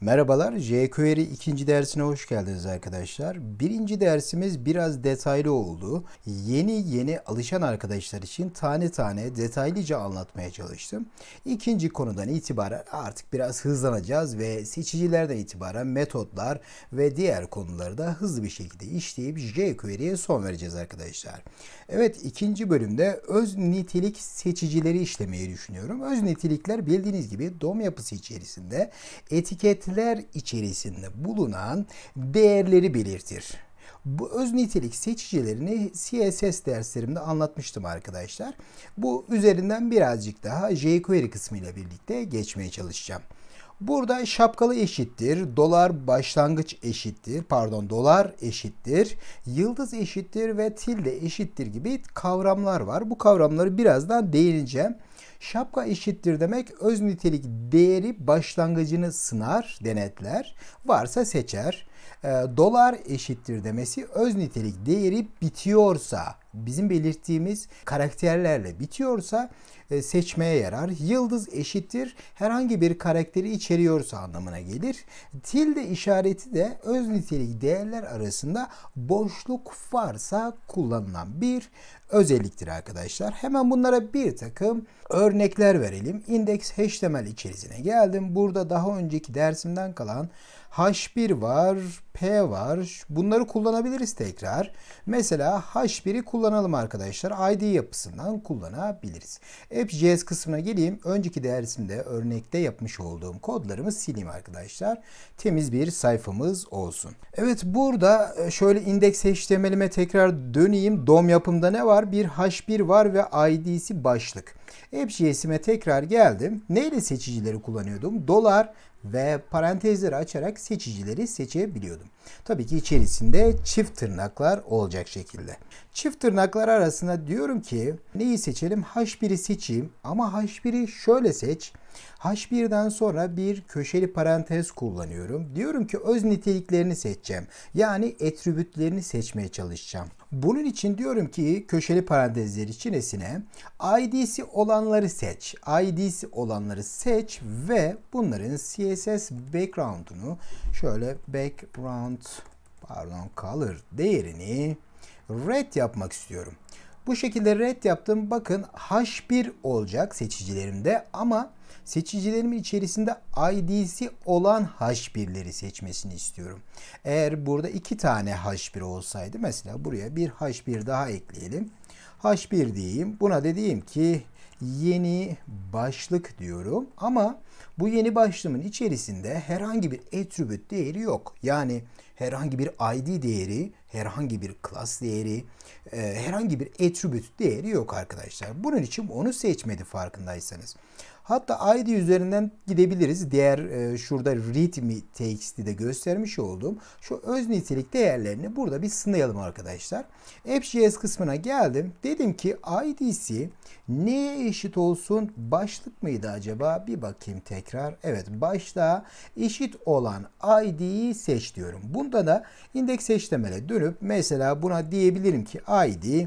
Merhabalar, jQuery ikinci dersine hoş geldiniz arkadaşlar. Birinci dersimiz biraz detaylı oldu. Yeni yeni alışan arkadaşlar için tane tane detaylıca anlatmaya çalıştım. İkinci konudan itibaren artık biraz hızlanacağız ve seçicilerden itibaren metotlar ve diğer konuları da hızlı bir şekilde işleyip jQuery'ye son vereceğiz arkadaşlar. Evet, ikinci bölümde öz nitelik seçicileri işlemeyi düşünüyorum. Öz nitelikler bildiğiniz gibi DOM yapısı içerisinde etiket öğretiler içerisinde bulunan değerleri belirtir. Bu öz nitelik seçicilerini CSS derslerimde anlatmıştım arkadaşlar. Bu üzerinden birazcık daha jQuery kısmı ile birlikte geçmeye çalışacağım. Burada şapkalı eşittir, dolar başlangıç eşittir, pardon dolar eşittir, yıldız eşittir ve tilde eşittir gibi kavramlar var. Bu kavramları birazdan değineceğim. Şapka eşittir demek öz nitelik değeri başlangıcını sınar, denetler, varsa seçer e, dolar eşittir demesi öz nitelik değeri bitiyorsa bizim belirttiğimiz karakterlerle bitiyorsa e, seçmeye yarar. Yıldız eşittir herhangi bir karakteri içeriyorsa anlamına gelir. Tilde işareti de öz nitelik değerler arasında boşluk varsa kullanılan bir özelliktir arkadaşlar. Hemen bunlara bir takım örnekler verelim. Index HTML içerisine geldim. Burada daha önceki dersimden kalan H1 var, P var. Bunları kullanabiliriz tekrar. Mesela H1'i kullanalım arkadaşlar. ID yapısından kullanabiliriz. App.js kısmına geleyim. Önceki dersimde örnekte yapmış olduğum kodlarımı sileyim arkadaşlar. Temiz bir sayfamız olsun. Evet burada e, şöyle index HTML'ime tekrar döneyim. DOM yapımda ne var? Bir H1 var ve ID'si başlık. AppJS'ime tekrar geldim. Neyle seçicileri kullanıyordum? Dolar ve parantezleri açarak seçicileri seçebiliyordum. Tabii ki içerisinde çift tırnaklar olacak şekilde. Çift tırnaklar arasında diyorum ki neyi seçelim? H1'i seçeyim ama H1'i şöyle seç. H1'den sonra bir köşeli parantez kullanıyorum. Diyorum ki öz niteliklerini seçeceğim. Yani etribütlerini seçmeye çalışacağım. Bunun için diyorum ki köşeli parantezler içerisine ID'si olanları seç. ID'si olanları seç ve bunların CSS background'unu şöyle background pardon color değerini red yapmak istiyorum. Bu şekilde red yaptım. Bakın H1 olacak seçicilerimde ama Seçicilerimin içerisinde ID'si olan H1'leri seçmesini istiyorum. Eğer burada iki tane H1 olsaydı mesela buraya bir H1 daha ekleyelim. H1 diyeyim. Buna dediğim ki yeni başlık diyorum. Ama bu yeni başlığımın içerisinde herhangi bir attribute değeri yok. Yani herhangi bir ID değeri, herhangi bir class değeri, e, herhangi bir attribute değeri yok arkadaşlar. Bunun için onu seçmedi farkındaysanız. Hatta ID üzerinden gidebiliriz. Diğer e, şurada read me txt'de göstermiş olduğum şu öz nitelik değerlerini burada bir sınayalım arkadaşlar. App.js kısmına geldim. Dedim ki id'si neye eşit olsun? Başlık mıydı acaba? Bir bakayım tekrar. Evet başlığa eşit olan id'yi seç diyorum. Bunda da indeks eşlemele dönüp mesela buna diyebilirim ki id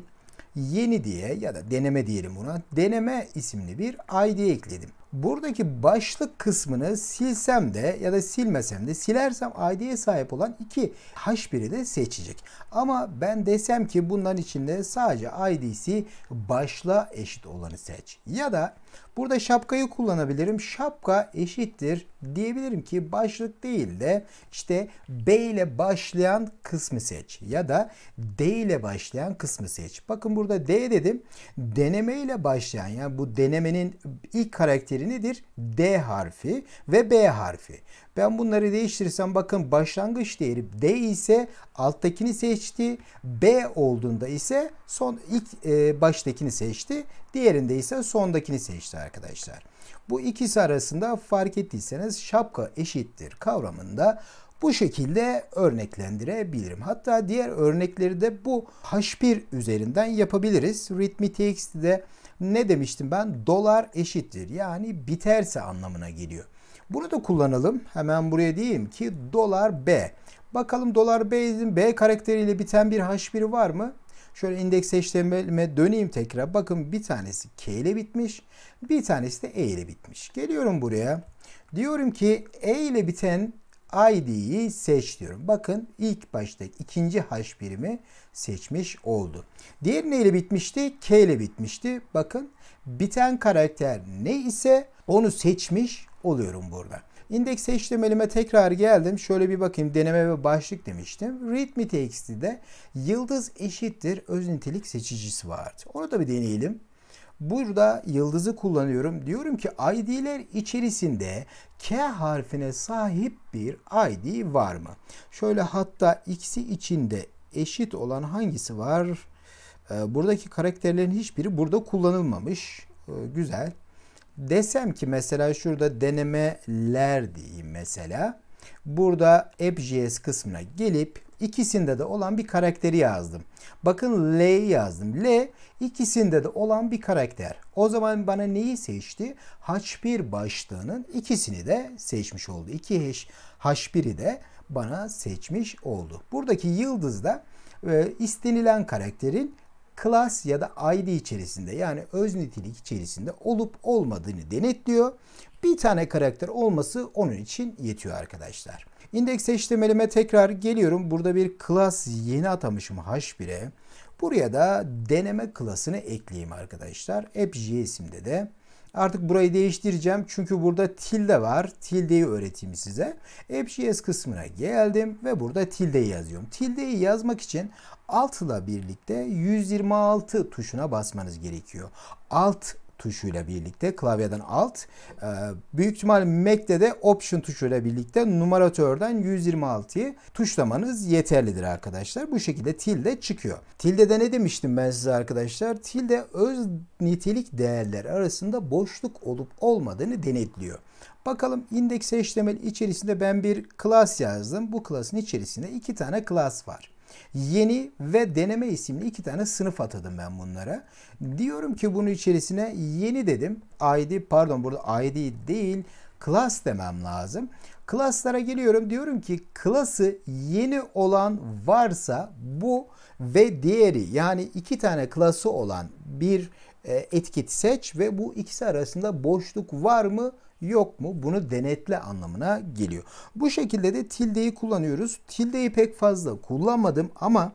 yeni diye ya da deneme diyelim buna deneme isimli bir ID ekledim. Buradaki başlık kısmını silsem de ya da silmesem de silersem ID'ye sahip olan iki H1'i de seçecek. Ama ben desem ki bunların içinde sadece ID'si başla eşit olanı seç. Ya da Burada şapkayı kullanabilirim. Şapka eşittir diyebilirim ki başlık değil de işte B ile başlayan kısmı seç ya da D ile başlayan kısmı seç. Bakın burada D dedim. Deneme ile başlayan yani bu denemenin ilk karakteri nedir? D harfi ve B harfi. Ben bunları değiştirirsem bakın başlangıç değeri D ise alttakini seçti. B olduğunda ise son ilk e, baştakini seçti. Diğerinde ise sondakini seçti arkadaşlar. Bu ikisi arasında fark ettiyseniz şapka eşittir kavramında bu şekilde örneklendirebilirim. Hatta diğer örnekleri de bu H1 üzerinden yapabiliriz. Ritmi.txt'de ne demiştim ben? Dolar eşittir. Yani biterse anlamına geliyor. Bunu da kullanalım. Hemen buraya diyeyim ki dolar B. Bakalım dolar B'nin B karakteriyle biten bir H1 var mı? Şöyle indeks eşlememe döneyim tekrar. Bakın bir tanesi K ile bitmiş. Bir tanesi de E ile bitmiş. Geliyorum buraya. Diyorum ki E ile biten ID'yi seç diyorum. Bakın ilk başta ikinci haş birimi seçmiş oldu. Diğer ne ile bitmişti? K ile bitmişti. Bakın biten karakter ne ise onu seçmiş oluyorum burada. İndeks HTML'ime tekrar geldim. Şöyle bir bakayım deneme ve başlık demiştim. Readme.txt'de yıldız eşittir öz nitelik seçicisi vardı. Onu da bir deneyelim. Burada yıldızı kullanıyorum. Diyorum ki ID'ler içerisinde K harfine sahip bir ID var mı? Şöyle hatta X'i içinde eşit olan hangisi var? Ee, buradaki karakterlerin hiçbiri burada kullanılmamış. Ee, güzel desem ki mesela şurada denemeler diyeyim mesela. Burada app.js kısmına gelip ikisinde de olan bir karakteri yazdım. Bakın L yazdım. L ikisinde de olan bir karakter. O zaman bana neyi seçti? H1 başlığının ikisini de seçmiş oldu. 2 hash H1'i de bana seçmiş oldu. Buradaki yıldız da e, istenilen karakterin class ya da id içerisinde yani öz nitelik içerisinde olup olmadığını denetliyor. Bir tane karakter olması onun için yetiyor arkadaşlar. İndeks HTML'ime tekrar geliyorum. Burada bir class yeni atamışım h1'e. Buraya da deneme klasını ekleyeyim arkadaşlar. App.js'imde de Artık burayı değiştireceğim çünkü burada tilde var. Tildeyi öğreteyim size. AppJS kısmına geldim ve burada tildeyi yazıyorum. Tildeyi yazmak için altla birlikte 126 tuşuna basmanız gerekiyor. Alt tuşuyla birlikte klavyeden alt. E, büyük ihtimal Mac'te de Option tuşuyla birlikte numaratörden 126'yı tuşlamanız yeterlidir arkadaşlar. Bu şekilde tilde çıkıyor. tilde de ne demiştim ben size arkadaşlar? Tilde öz nitelik değerler arasında boşluk olup olmadığını denetliyor. Bakalım index HTML içerisinde ben bir class yazdım. Bu class'ın içerisinde iki tane class var. Yeni ve deneme isimli iki tane sınıf atadım ben bunlara. Diyorum ki bunun içerisine yeni dedim. ID pardon burada ID değil class demem lazım. Class'lara geliyorum. Diyorum ki class'ı yeni olan varsa bu ve diğeri yani iki tane klası olan bir e, etiket seç ve bu ikisi arasında boşluk var mı yok mu bunu denetle anlamına geliyor. Bu şekilde de tildeyi kullanıyoruz. Tildeyi pek fazla kullanmadım ama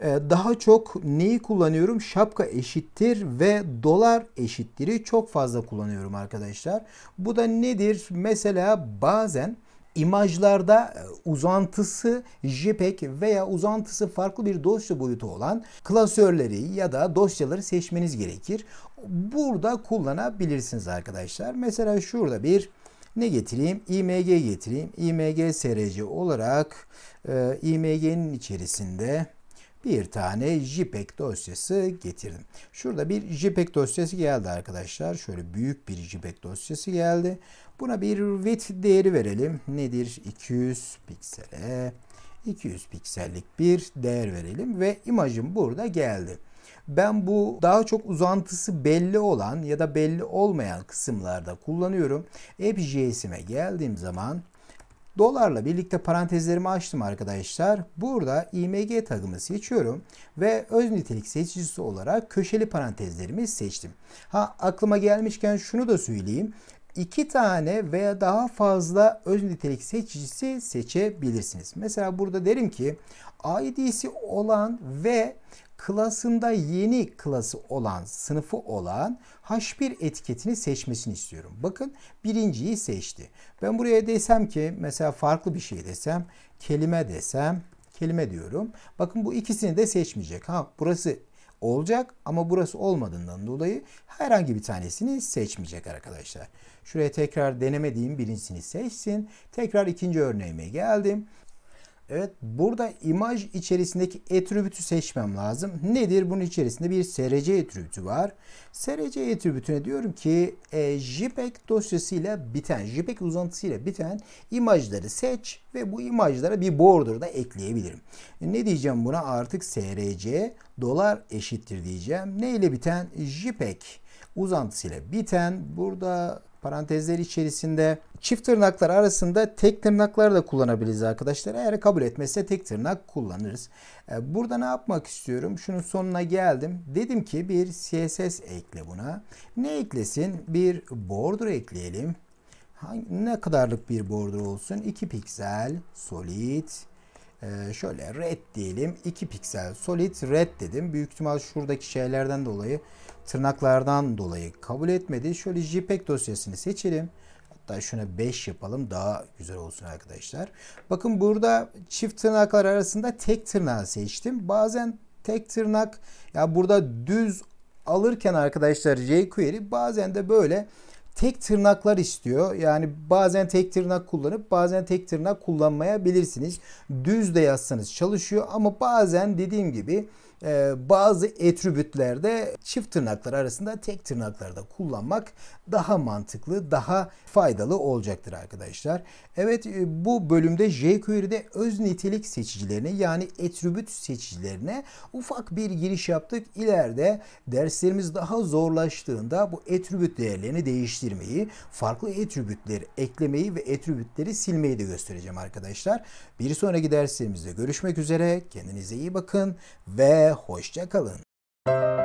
e, daha çok neyi kullanıyorum? Şapka eşittir ve dolar eşittiri çok fazla kullanıyorum arkadaşlar. Bu da nedir? Mesela bazen imajlarda e, uzantısı JPEG veya uzantısı farklı bir dosya boyutu olan klasörleri ya da dosyaları seçmeniz gerekir. Burada kullanabilirsiniz arkadaşlar. Mesela şurada bir ne getireyim? IMG getireyim. IMG SRC olarak e, IMG'nin içerisinde bir tane JPEG dosyası getirdim. Şurada bir JPEG dosyası geldi arkadaşlar. Şöyle büyük bir JPEG dosyası geldi. Buna bir width değeri verelim. Nedir? 200 piksele 200 piksellik bir değer verelim ve imajım burada geldi. Ben bu daha çok uzantısı belli olan ya da belli olmayan kısımlarda kullanıyorum. AppJS'ime geldiğim zaman Dolarla birlikte parantezlerimi açtım arkadaşlar. Burada img tagımı seçiyorum ve öz nitelik seçicisi olarak köşeli parantezlerimi seçtim. Ha aklıma gelmişken şunu da söyleyeyim. İki tane veya daha fazla öz nitelik seçicisi seçebilirsiniz. Mesela burada derim ki id'si olan ve klasında yeni klası olan, sınıfı olan H1 etiketini seçmesini istiyorum. Bakın birinciyi seçti. Ben buraya desem ki mesela farklı bir şey desem, kelime desem, kelime diyorum. Bakın bu ikisini de seçmeyecek. Ha burası olacak ama burası olmadığından dolayı herhangi bir tanesini seçmeyecek arkadaşlar. Şuraya tekrar denemediğim birincisini seçsin. Tekrar ikinci örneğime geldim. Evet burada imaj içerisindeki etribütü seçmem lazım. Nedir? Bunun içerisinde bir SRC etribütü var. SRC etribütüne diyorum ki e, JPEG dosyasıyla biten, JPEG uzantısıyla biten imajları seç ve bu imajlara bir border da ekleyebilirim. Ne diyeceğim buna? Artık SRC dolar eşittir diyeceğim. Ne ile biten? JPEG uzantısıyla biten burada parantezler içerisinde çift tırnaklar arasında tek tırnakları da kullanabiliriz arkadaşlar. Eğer kabul etmezse tek tırnak kullanırız. E, burada ne yapmak istiyorum? Şunun sonuna geldim. Dedim ki bir CSS ekle buna. Ne eklesin? Bir border ekleyelim. Hangi, ne kadarlık bir border olsun? 2 piksel, solid, ee, şöyle red diyelim. 2 piksel solid red dedim. Büyük ihtimal şuradaki şeylerden dolayı tırnaklardan dolayı kabul etmedi. Şöyle JPEG dosyasını seçelim. Hatta şuna 5 yapalım daha güzel olsun arkadaşlar. Bakın burada çift tırnaklar arasında tek tırnağı seçtim. Bazen tek tırnak ya burada düz alırken arkadaşlar jQuery bazen de böyle tek tırnaklar istiyor. Yani bazen tek tırnak kullanıp bazen tek tırnak kullanmayabilirsiniz. Düz de yazsanız çalışıyor ama bazen dediğim gibi ee, bazı etribütlerde çift tırnaklar arasında tek tırnakları da kullanmak daha mantıklı, daha faydalı olacaktır arkadaşlar. Evet e, bu bölümde jQuery'de öz nitelik seçicilerine yani etribüt seçicilerine ufak bir giriş yaptık. İleride derslerimiz daha zorlaştığında bu etribüt değerlerini değiştirmeyi, farklı etribütleri eklemeyi ve etribütleri silmeyi de göstereceğim arkadaşlar. Bir sonraki derslerimizde görüşmek üzere. Kendinize iyi bakın ve hoşçakalın.